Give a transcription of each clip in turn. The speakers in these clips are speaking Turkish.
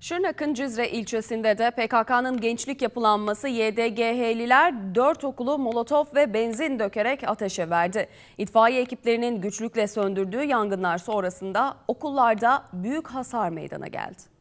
Şırnak'ın Cizre ilçesinde de PKK'nın gençlik yapılanması YDGH'liler 4 okulu molotof ve benzin dökerek ateşe verdi. İtfaiye ekiplerinin güçlükle söndürdüğü yangınlar sonrasında okullarda büyük hasar meydana geldi.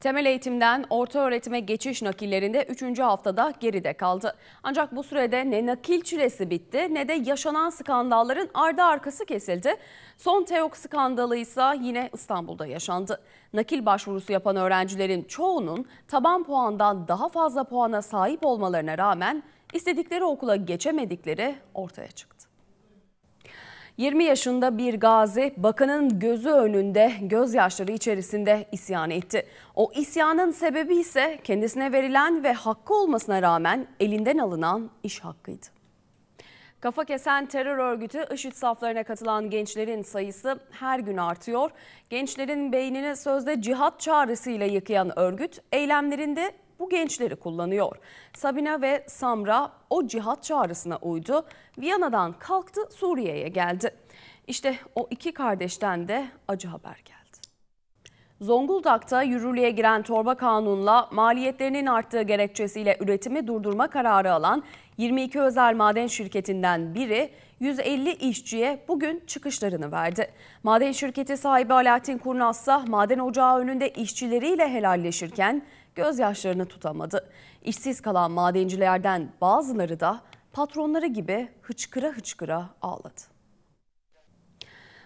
Temel eğitimden orta öğretime geçiş nakillerinde 3. haftada geride kaldı. Ancak bu sürede ne nakil çilesi bitti ne de yaşanan skandalların ardı arkası kesildi. Son TEOK skandalı ise yine İstanbul'da yaşandı. Nakil başvurusu yapan öğrencilerin çoğunun taban puandan daha fazla puana sahip olmalarına rağmen istedikleri okula geçemedikleri ortaya çıktı. 20 yaşında bir gazi bakanın gözü önünde gözyaşları içerisinde isyan etti. O isyanın sebebi ise kendisine verilen ve hakkı olmasına rağmen elinden alınan iş hakkıydı. Kafa kesen terör örgütü IŞİD saflarına katılan gençlerin sayısı her gün artıyor. Gençlerin beynini sözde cihat çağrısıyla yıkayan örgüt eylemlerinde bu gençleri kullanıyor. Sabina ve Samra o cihat çağrısına uydu. Viyana'dan kalktı Suriye'ye geldi. İşte o iki kardeşten de acı haber geldi. Zonguldak'ta yürürlüğe giren torba kanunla maliyetlerinin arttığı gerekçesiyle üretimi durdurma kararı alan 22 özel maden şirketinden biri 150 işçiye bugün çıkışlarını verdi. Maden şirketi sahibi Alaaddin Kurnaz maden ocağı önünde işçileriyle helalleşirken gözyaşlarını tutamadı. İşsiz kalan madencilerden bazıları da patronları gibi hıçkıra hıçkıra ağladı.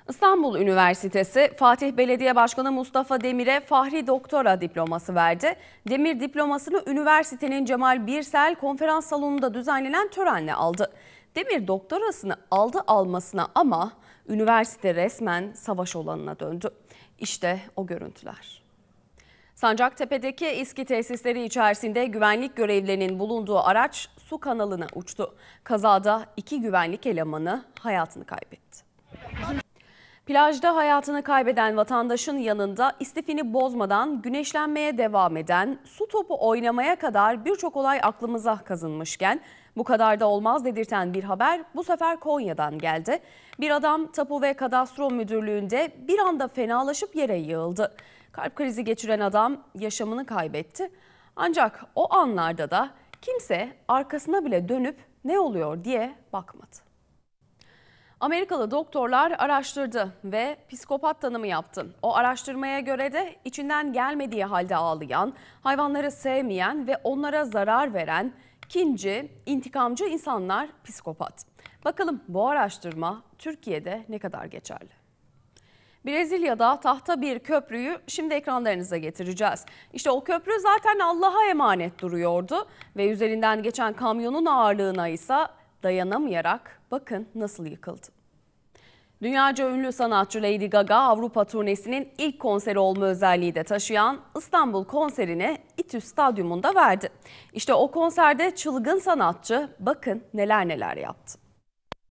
İstanbul Üniversitesi Fatih Belediye Başkanı Mustafa Demir'e Fahri Doktora diploması verdi. Demir diplomasını üniversitenin Cemal Birsel konferans salonunda düzenlenen törenle aldı. Demir doktorasını aldı almasına ama üniversite resmen savaş olanına döndü. İşte o görüntüler. Sancaktepe'deki İSKİ tesisleri içerisinde güvenlik görevlerinin bulunduğu araç su kanalına uçtu. Kazada iki güvenlik elemanı hayatını kaybetti. Plajda hayatını kaybeden vatandaşın yanında istifini bozmadan güneşlenmeye devam eden, su topu oynamaya kadar birçok olay aklımıza kazınmışken bu kadar da olmaz dedirten bir haber bu sefer Konya'dan geldi. Bir adam Tapu ve Kadastro Müdürlüğü'nde bir anda fenalaşıp yere yığıldı. Kalp krizi geçiren adam yaşamını kaybetti. Ancak o anlarda da kimse arkasına bile dönüp ne oluyor diye bakmadı. Amerikalı doktorlar araştırdı ve psikopat tanımı yaptı. O araştırmaya göre de içinden gelmediği halde ağlayan, hayvanları sevmeyen ve onlara zarar veren kinci, intikamcı insanlar psikopat. Bakalım bu araştırma Türkiye'de ne kadar geçerli? Brezilya'da tahta bir köprüyü şimdi ekranlarınıza getireceğiz. İşte o köprü zaten Allah'a emanet duruyordu ve üzerinden geçen kamyonun ağırlığına ise dayanamayarak bakın nasıl yıkıldı. Dünyaca ünlü sanatçı Lady Gaga Avrupa turnesinin ilk konseri olma özelliği de taşıyan İstanbul konserini İTÜ Stadyumunda verdi. İşte o konserde çılgın sanatçı bakın neler neler yaptı.